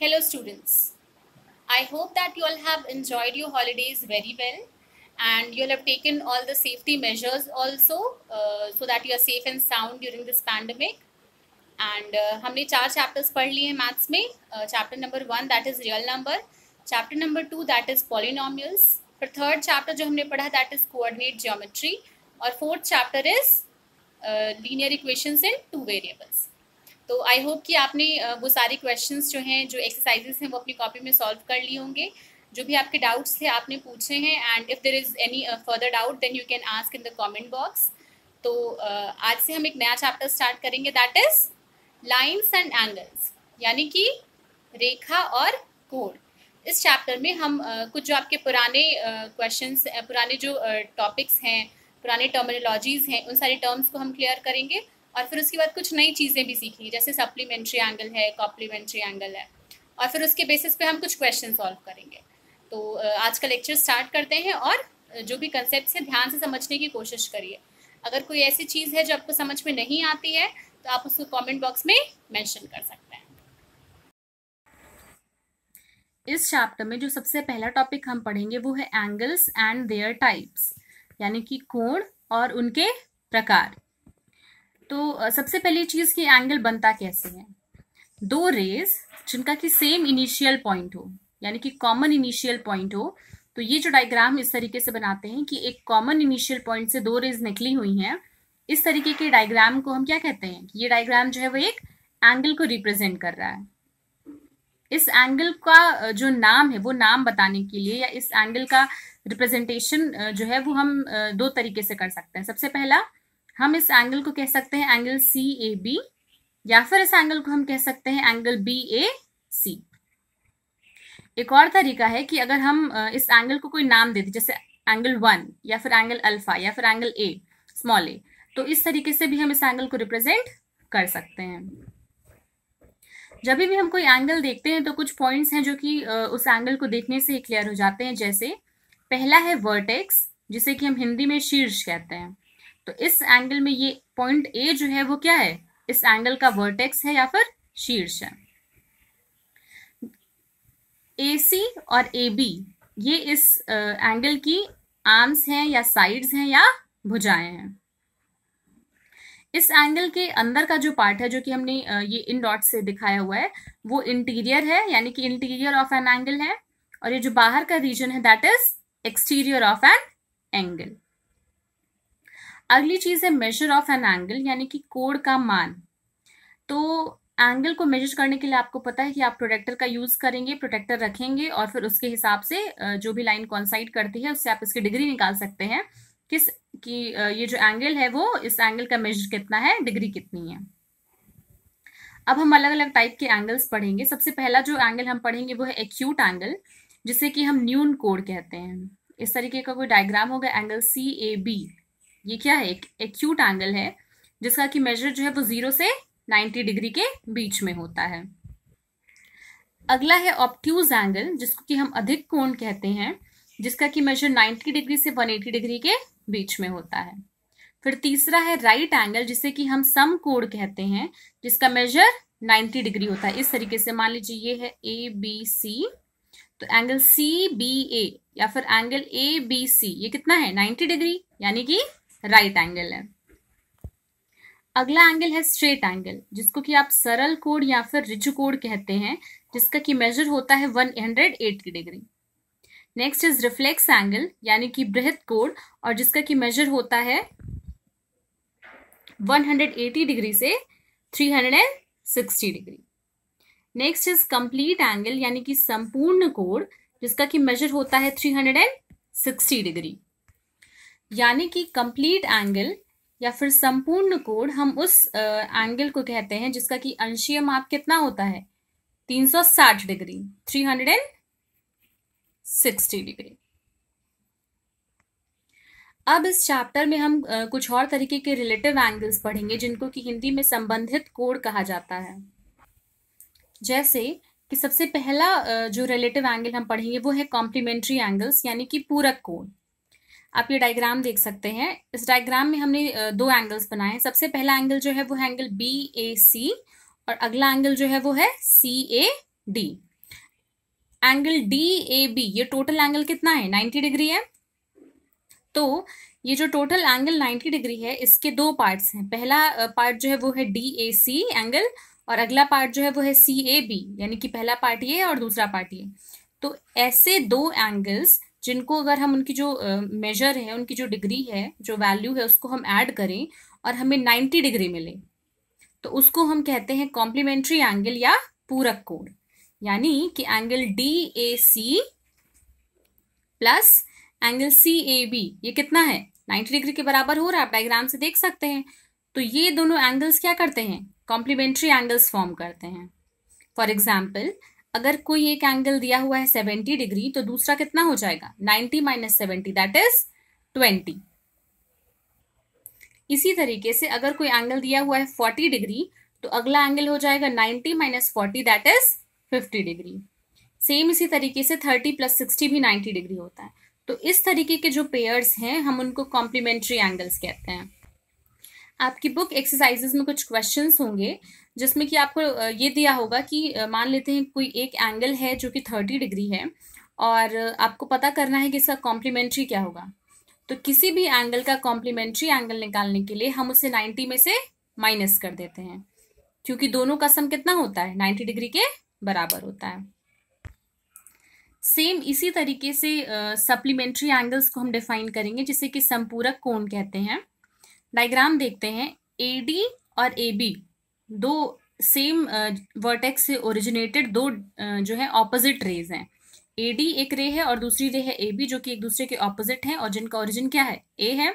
Hello students. I hope that you all have enjoyed your holidays very well and you'll have taken all the safety measures also uh, so that you are safe and sound during this pandemic. And uh, हमने four chapters in लिए maths uh, chapter number one that is real number, chapter number two that is polynomials, For third chapter जो हमने पढ़ा that is coordinate geometry And fourth chapter is uh, linear equations in two variables. तो I hope कि आपने वो सारे questions जो हैं जो एक्सरसाइजेस हैं वो अपनी कॉपी में सॉल्व कर लिए होंगे जो भी आपके डाउट्स थे आपने पूछे हैं and if there is any further doubt then you can ask in the comment box तो uh, आज से हम एक नया चैप्टर स्टार्ट करेंगे that is lines and angles यानी कि रेखा और कोण इस चैप्टर में हम uh, कुछ जो आपके पुराने क्वेश्चन uh, पुराने जो टॉपिक्स हैं पुराने टर्मिनोलॉजीज़ हैं उन सारे टर्म्स को हम क्लियर करेंगे और फिर उसके बाद कुछ नई चीज़ें भी सीखी जैसे सप्लीमेंट्री एंगल है कॉम्प्लीमेंट्री एंगल है और फिर उसके बेसिस पे हम कुछ क्वेश्चन सॉल्व करेंगे तो आज का लेक्चर स्टार्ट करते हैं और जो भी कंसेप्ट है ध्यान से समझने की कोशिश करिए अगर कोई ऐसी चीज़ है जो आपको समझ में नहीं आती है तो आप उसको कॉमेंट बॉक्स में मैंशन कर सकते हैं इस चैप्टर में जो सबसे पहला टॉपिक हम पढ़ेंगे वो है एंगल्स एंड देयर टाइप्स यानी कि कोण और उनके प्रकार तो सबसे पहली चीज कि एंगल बनता कैसे है दो रेज जिनका कि सेम इनिशियल पॉइंट हो यानी कि कॉमन इनिशियल पॉइंट हो तो ये जो डायग्राम इस तरीके से बनाते हैं कि एक कॉमन इनिशियल पॉइंट से दो रेज निकली हुई हैं इस तरीके के डायग्राम को हम क्या कहते हैं ये डायग्राम जो है वो एक एंगल को रिप्रेजेंट कर रहा है इस एंगल का जो नाम है वो नाम बताने के लिए या इस एंगल का रिप्रेजेंटेशन जो है वो हम दो तरीके से कर सकते हैं सबसे पहला हम इस एंगल को कह सकते हैं एंगल सी ए बी या फिर इस एंगल को हम कह सकते हैं एंगल बी ए सी एक और तरीका है कि अगर हम इस एंगल को कोई नाम दे दें जैसे एंगल वन या फिर एंगल अल्फा या फिर एंगल ए स्मॉल ए तो इस तरीके से भी हम इस एंगल को रिप्रेजेंट कर सकते हैं जब भी हम कोई एंगल देखते हैं तो कुछ पॉइंट्स हैं जो कि उस एंगल को देखने से ही क्लियर हो जाते हैं जैसे पहला है वर्टेक्स जिसे कि हम हिंदी में शीर्ष कहते हैं तो इस एंगल में ये पॉइंट ए जो है वो क्या है इस एंगल का वर्टेक्स है या फिर शीर्ष है ए सी और ए बी ये इस एंगल की आर्म्स हैं या साइड्स हैं या भुजाएं हैं इस एंगल के अंदर का जो पार्ट है जो कि हमने ये इन डॉट से दिखाया हुआ है वो इंटीरियर है यानी कि इंटीरियर ऑफ एन एंगल है और ये जो बाहर का रीजन है that is exterior of an angle अगली चीज़ है मेजर ऑफ एन एंगल यानी कि कोड का मान तो एंगल को मेजर करने के लिए आपको पता है कि आप प्रोटेक्टर का यूज़ करेंगे प्रोटेक्टर रखेंगे और फिर उसके हिसाब से जो भी लाइन कॉन्साइड करती है उससे आप इसकी डिग्री निकाल सकते हैं किस की ये जो एंगल है वो इस एंगल का मेजर कितना है डिग्री कितनी है अब हम अलग अलग टाइप के एंगल्स पढ़ेंगे सबसे पहला जो एंगल हम पढ़ेंगे वो है एक्यूट एंगल जिसे कि हम न्यून कोड कहते हैं इस तरीके का कोई डायग्राम होगा एंगल सी ए बी ये क्या है एक एक्यूट एंगल है जिसका कि मेजर जो है वो जीरो से नाइन्टी डिग्री के बीच में होता है अगला है ऑप्ट्यूज एंगल जिसको कि हम अधिक कोण कहते हैं जिसका कि मेजर नाइन्टी डिग्री से एटी डिग्री के बीच में होता है फिर तीसरा है राइट right एंगल जिसे कि हम सम कोण कहते हैं जिसका मेजर 90 डिग्री होता है इस तरीके से मान लीजिए ये है ए बी सी तो एंगल सी बी ए या फिर एंगल ए बी सी ये कितना है 90 डिग्री यानी कि राइट एंगल है अगला एंगल है स्ट्रेट एंगल जिसको कि आप सरल कोड या फिर रिज कोड कहते हैं जिसका कि मेजर होता है 108 की degree next is reflex angle यानी कि बृहद कोड और जिसका कि मेजर होता है 180 डिग्री से 360 degree next is complete angle यानी कि संपूर्ण कोड जिसका कि मेजर होता है 360 डिग्री यानी कि कंप्लीट एंगल या फिर संपूर्ण कोण हम उस एंगल को कहते हैं जिसका कि अंशीय माप कितना होता है 360 डिग्री 360 डिग्री अब इस चैप्टर में हम कुछ और तरीके के रिलेटिव एंगल्स पढ़ेंगे जिनको कि हिंदी में संबंधित कोण कहा जाता है जैसे कि सबसे पहला जो रिलेटिव एंगल हम पढ़ेंगे वो है कॉम्प्लीमेंट्री एंगल्स यानी कि पूरक कोण आप ये डायग्राम देख सकते हैं इस डायग्राम में हमने दो एंगल्स बनाए हैं सबसे पहला एंगल जो है वो है एंगल बी ए सी और अगला एंगल जो है वो है C A D angle D A B ये टोटल एंगल कितना है नाइन्टी डिग्री है तो ये जो टोटल एंगल 90 डिग्री है इसके दो पार्ट्स हैं पहला पार्ट जो है वो है डी ए सी एंगल और अगला पार्ट जो है वो है सी ए बी यानी कि पहला पार्ट ये और दूसरा पार्ट ये तो ऐसे दो एंगल्स जिनको अगर हम उनकी जो मेजर है उनकी जो डिग्री है जो वैल्यू है उसको हम ऐड करें और हमें नाइन्टी डिग्री मिले तो उसको हम कहते हैं कॉम्प्लीमेंट्री एंगल या पूरक कोण यानी कि angle D A C plus angle C A B ये कितना है 90 डिग्री के बराबर हो रहा है आप डायग्राम से देख सकते हैं तो ये दोनों एंगल्स क्या करते हैं कॉम्प्लीमेंट्री एंगल्स फॉर्म करते हैं फॉर एग्जाम्पल अगर कोई एक एंगल दिया हुआ है सेवेंटी डिग्री तो दूसरा कितना हो जाएगा ninety minus seventy that is twenty इसी तरीके से अगर कोई एंगल दिया हुआ है फोर्टी डिग्री तो अगला एंगल हो जाएगा ninety minus forty that is fifty degree same इसी तरीके से थर्टी प्लस सिक्सटी भी नाइन्टी डिग्री होता है तो इस तरीके के जो पेयर्स हैं हम उनको कॉम्प्लीमेंट्री एंगल्स कहते हैं आपकी बुक एक्सरसाइजेज में कुछ क्वेश्चंस होंगे जिसमें कि आपको ये दिया होगा कि मान लेते हैं कोई एक एंगल है जो कि थर्टी डिग्री है और आपको पता करना है कि इसका कॉम्प्लीमेंट्री क्या होगा तो किसी भी एंगल का कॉम्प्लीमेंट्री एंगल निकालने के लिए हम उसे नाइन्टी में से माइनस कर देते हैं क्योंकि दोनों का सम कितना होता है नाइन्टी डिग्री के बराबर होता है सेम इसी तरीके से सप्लीमेंट्री uh, एंगल्स को हम डिफाइन करेंगे जिसे कि संपूरक कोण कहते हैं डायग्राम देखते हैं ए डी और ए बी दो सेम वर्टेक्स से ओरिजिनेटेड दो जो है ऑपोजिट रेज हैं ए डी एक रे है और दूसरी रे है ए बी जो कि एक दूसरे के ऑपोजिट हैं और जिनका ओरिजिन क्या है ए है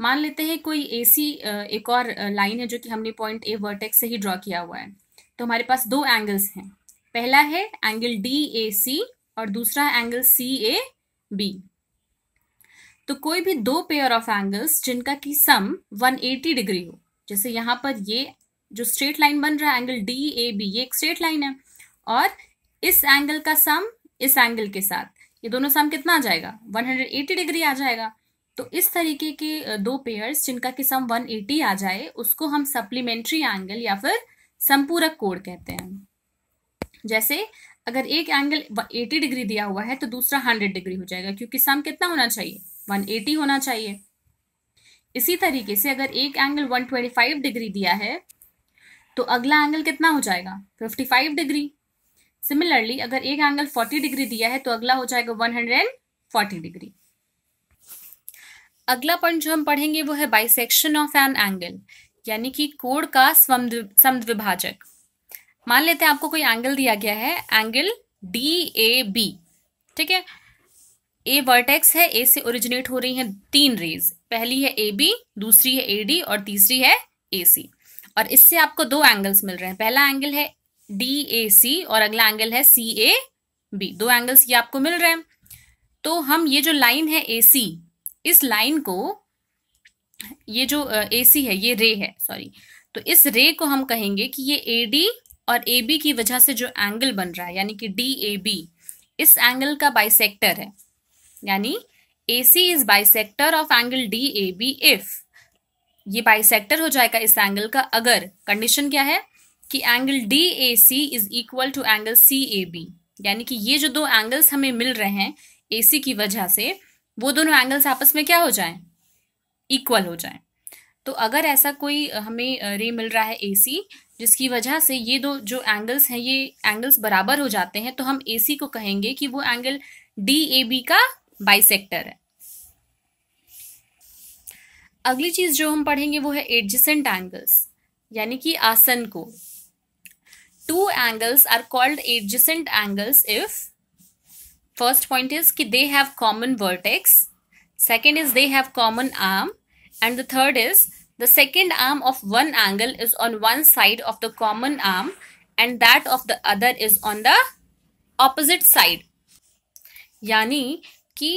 मान लेते हैं कोई ए सी एक और लाइन है जो कि हमने पॉइंट ए वर्टेक्स से ही ड्रॉ किया हुआ है तो हमारे पास दो एंगल्स हैं पहला है एंगल डी ए सी और दूसरा एंगल सी ए बी तो कोई भी दो पेयर ऑफ एंगल्स जिनका की सम 180 डिग्री हो जैसे यहाँ पर ये जो स्ट्रेट लाइन बन रहा है एंगल डी ए बी ये एक स्ट्रेट लाइन है और इस एंगल का सम इस एंगल के साथ ये दोनों सम कितना आ जाएगा 180 डिग्री आ जाएगा तो इस तरीके के दो पेयर्स जिनका की सम 180 आ जाए उसको हम सप्लीमेंट्री एंगल या फिर संपूरक कोड कहते हैं जैसे अगर एक एंगल 80 डिग्री दिया हुआ है तो दूसरा 100 डिग्री हो जाएगा क्योंकि सम कितना होना चाहिए 180 होना चाहिए इसी तरीके से अगर एक एंगल 125 डिग्री दिया है तो अगला एंगल कितना हो जाएगा 55 डिग्री सिमिलरली अगर एक एंगल 40 डिग्री दिया है तो अगला हो जाएगा 140 डिग्री अगला पॉइंट जो हम पढ़ेंगे वो है बाइसेक्शन ऑफ एन एंगल यानी कि कोण का समद्विभाजक मान लेते हैं आपको कोई एंगल दिया गया है एंगल डी ए बी ठीक है ए वर्टेक्स है ए से ओरिजिनेट हो रही है तीन रेज पहली है ए बी दूसरी है ए डी और तीसरी है ए सी और इससे आपको दो एंगल्स मिल रहे हैं पहला एंगल है डी ए सी और अगला एंगल है सी ए बी दो एंगल्स ये आपको मिल रहे हैं तो हम ये जो लाइन है ए सी इस लाइन को ये जो ए सी है ये रे है सॉरी तो इस रे को हम कहेंगे कि ये ए डी और ए बी की वजह से जो एंगल बन रहा है यानी कि डी ए बी इस एंगल का बाइसेक्टर है यानी A C is bisector of angle D A B if ये बाइसेक्टर हो जाएगा इस एंगल का अगर कंडीशन क्या है कि angle D A C is equal to angle C A B यानी कि ये जो दो एंगल्स हमें मिल रहे हैं ए सी की वजह से वो दोनों एंगल्स आपस में क्या हो जाएं इक्वल हो जाएं तो अगर ऐसा कोई हमें रे मिल रहा है ए सी जिसकी वजह से ये दो जो एंगल्स हैं ये एंगल्स बराबर हो जाते हैं तो हम ए सी को कहेंगे कि वो एंगल डी ए बी का बाइसेक्टर है अगली चीज जो हम पढ़ेंगे वो है एडजेसेंट एंगल्स यानी कि आसन को two angles are called adjacent angles if first point is कि they have common vertex second is they have common arm and the third is the second arm of one angle is on one side of the common arm and that of the other is on the opposite side यानी कि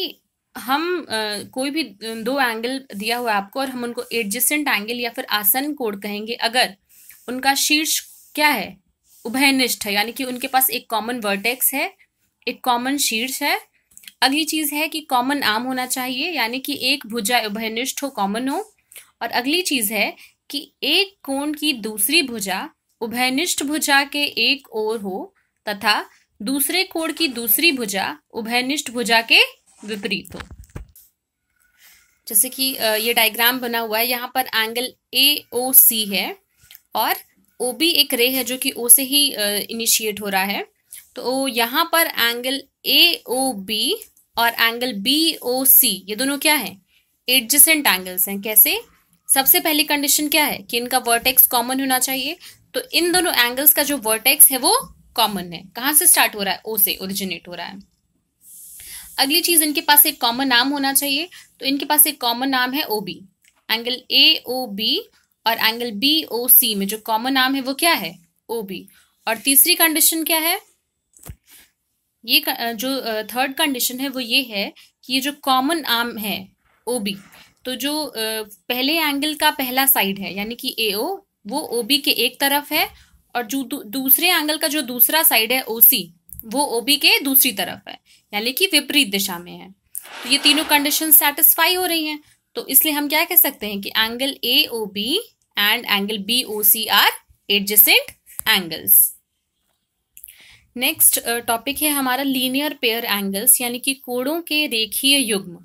हम आ, कोई भी दो angle दिया हुआ है आपको और हम उनको एडजस्टेंट एंगल या फिर आसन कोड कहेंगे अगर उनका शीर्ष क्या है उभयनिष्ठ है यानी कि उनके पास एक कॉमन वर्टेक्स है एक कॉमन शीर्ष है अगली चीज़ है कि कॉमन आर्म होना चाहिए यानी कि एक भुजा उभयनिष्ठ हो कॉमन हो और अगली चीज़ है कि एक कोण की दूसरी भुजा उभयनिष्ठ भुजा के एक ओर हो तथा दूसरे कोण की दूसरी भुजा उभयनिष्ठ भुजा के विपरीत हो जैसे कि ये डायग्राम बना हुआ है यहाँ पर एंगल ए ओ सी है और ओ बी एक रे है जो कि ओ से ही इनिशिएट हो रहा है तो यहाँ पर एंगल ए ओ बी और एंगल बी ओ सी ये दोनों क्या है एडजेसेंट एंगल्स हैं कैसे सबसे पहली कंडीशन क्या है कि इनका वर्टेक्स कॉमन होना चाहिए तो इन दोनों एंगल्स का जो वर्टेक्स है वो कॉमन है कहाँ से स्टार्ट हो रहा है ओ से ओरिजिनेट हो रहा है अगली चीज इनके पास एक कॉमन नाम होना चाहिए तो इनके पास एक कॉमन नाम है O B angle A O B और एंगल बी ओ सी में जो कॉमन नाम है वो क्या है ओ बी और तीसरी कंडीशन क्या है ये जो थर्ड कंडीशन है वो ये है कि ये जो कॉमन आर्म है ओ बी तो जो पहले एंगल का पहला साइड है यानी कि ए ओ वो ओ बी के एक तरफ है और जो दूसरे एंगल का जो दूसरा साइड है ओ सी वो ओ बी के दूसरी तरफ है यानी कि विपरीत दिशा में है तो ये तीनों कंडीशन सेटिस्फाई हो रही हैं तो इसलिए हम क्या कह सकते हैं कि angle A O B and angle B O C are adjacent angles next topic है हमारा लीनियर पेयर एंगल्स यानी कि कोणों के रेखीय युग्म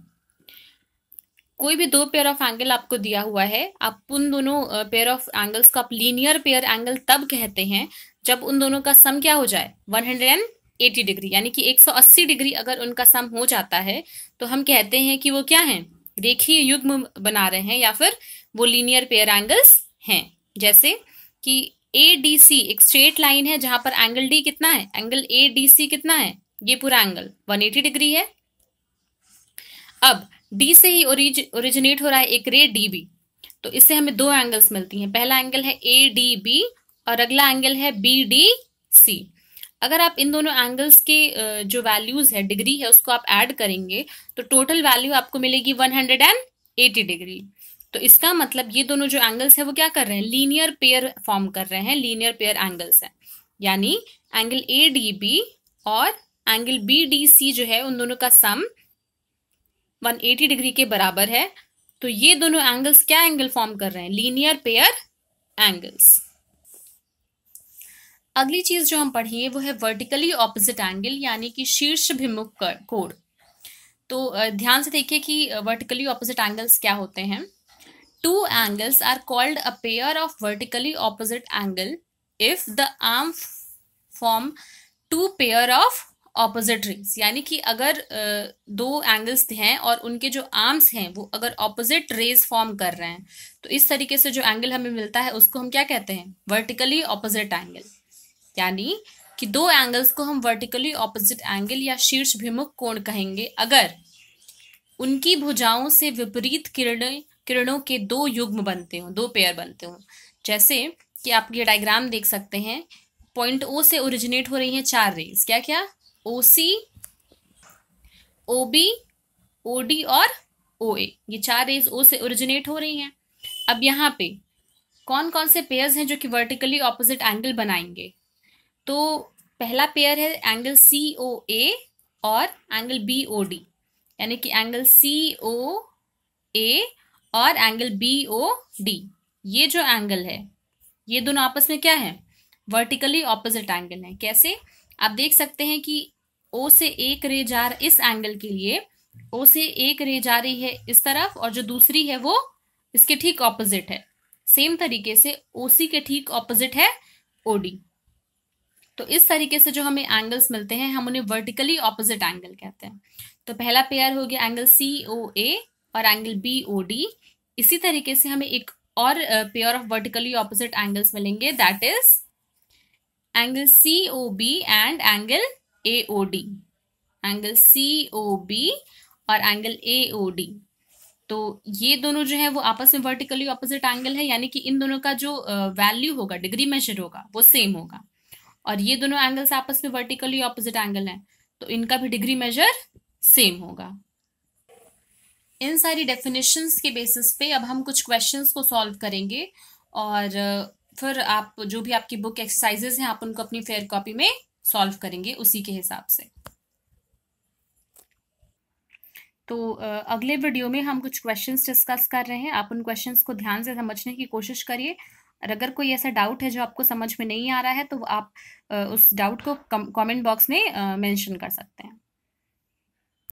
कोई भी दो पेयर ऑफ एंगल आपको दिया हुआ है आप उन दोनों पेयर ऑफ एंगल्स को आप लीनियर पेयर एंगल तब कहते हैं जब उन दोनों का सम क्या हो जाए एंड एटी डिग्री यानी कि 180 डिग्री अगर उनका सम हो जाता है तो हम कहते हैं कि वो क्या है रेखीय युग्म बना रहे हैं या फिर वो लीनियर पेयर एंगल्स हैं जैसे कि ए डी सी एक स्ट्रेट लाइन है जहां पर एंगल डी कितना है एंगल ए डी सी कितना है ये पूरा एंगल 180 डिग्री है अब डी से ही ओरिजिनेट हो रहा है एक रे डी बी तो इससे हमें दो एंगल्स मिलती हैं पहला एंगल है ए डी बी और अगला एंगल है बी डी सी अगर आप इन दोनों एंगल्स के जो वैल्यूज़ है डिग्री है उसको आप ऐड करेंगे तो टोटल वैल्यू आपको मिलेगी 180 डिग्री तो इसका मतलब ये दोनों जो एंगल्स है वो क्या कर रहे हैं लीनियर पेयर फॉर्म कर रहे हैं लीनियर पेयर एंगल्स है यानी एंगल ए डी बी और एंगल बी डी सी जो है उन दोनों का सम 180 डिग्री के बराबर है तो ये दोनों एंगल्स क्या एंगल फॉर्म कर रहे हैं लीनियर पेयर एंगल्स अगली चीज जो हम पढ़ेंगे वो है वर्टिकली ऑपोजिट एंगल यानी कि शीर्ष भिमुख कोण तो ध्यान से देखिए कि वर्टिकली ऑपोजिट एंगल्स क्या होते हैं two angles are called a pair of vertically opposite angle if the arm form two pair of opposite rays यानी कि अगर दो एंगल्स हैं और उनके जो आर्म्स हैं वो अगर ऑपोजिट रेज फॉर्म कर रहे हैं तो इस तरीके से जो एंगल हमें मिलता है उसको हम क्या कहते हैं वर्टिकली ऑपोजिट एंगल यानी कि दो एंगल्स को हम वर्टिकली ऑपोजिट एंगल या शीर्ष भिमुख कोण कहेंगे अगर उनकी भुजाओं से विपरीत किरणें किरणों के दो युग्म बनते हों दो पेयर बनते हों जैसे कि आप ये डायग्राम देख सकते हैं पॉइंट ओ से ओरिजिनेट हो रही है चार रेज क्या क्या ओ सी ओ बी ओ डी और ओ ए ये चार रेज ओ से ओरिजिनेट हो रही हैं अब यहाँ पे कौन कौन से पेयर्स हैं जो कि वर्टिकली ऑपोजिट एंगल बनाएंगे तो पहला पेयर है एंगल सी ओ ए और एंगल बी ओ डी यानी कि एंगल सी ओ ए और एंगल बी ओ डी ये जो एंगल है ये दोनों आपस में क्या है वर्टिकली ऑपोजिट एंगल है कैसे आप देख सकते हैं कि ओ से एक रे जा रहा इस एंगल के लिए ओ से एक रे जा रही है इस तरफ और जो दूसरी है वो इसके ठीक ऑपोजिट है सेम तरीके से ओ सी के ठीक ऑपोजिट है ओडी तो इस तरीके से जो हमें एंगल्स मिलते हैं हम उन्हें वर्टिकली ऑपोजिट एंगल कहते हैं तो पहला पेयर हो गया एंगल सी ओ ए और एंगल बी ओ डी इसी तरीके से हमें एक और pair of vertically opposite angles मिलेंगे that is angle C O B and angle A O D angle C O B और एंगल ए ओ डी तो ये दोनों जो है वो आपस में वर्टिकली ऑपोजिट एंगल है यानी कि इन दोनों का जो वैल्यू होगा डिग्री मेजर होगा वो सेम होगा और ये दोनों एंगल्स आपस में वर्टिकली ऑपोजिट एंगल हैं तो इनका भी डिग्री मेजर सेम होगा इन सारी डेफिनेशंस के बेसिस पे अब हम कुछ क्वेश्चंस को सॉल्व करेंगे और फिर आप जो भी आपकी बुक एक्सरसाइजेस हैं आप उनको अपनी फेयर कॉपी में सॉल्व करेंगे उसी के हिसाब से तो अगले वीडियो में हम कुछ क्वेश्चंस डिस्कस कर रहे हैं आप उन क्वेश्चंस को ध्यान से समझने की कोशिश करिए और अगर कोई ऐसा डाउट है जो आपको समझ में नहीं आ रहा है तो आप उस डाउट को कमेंट बॉक्स में मेंशन कर सकते हैं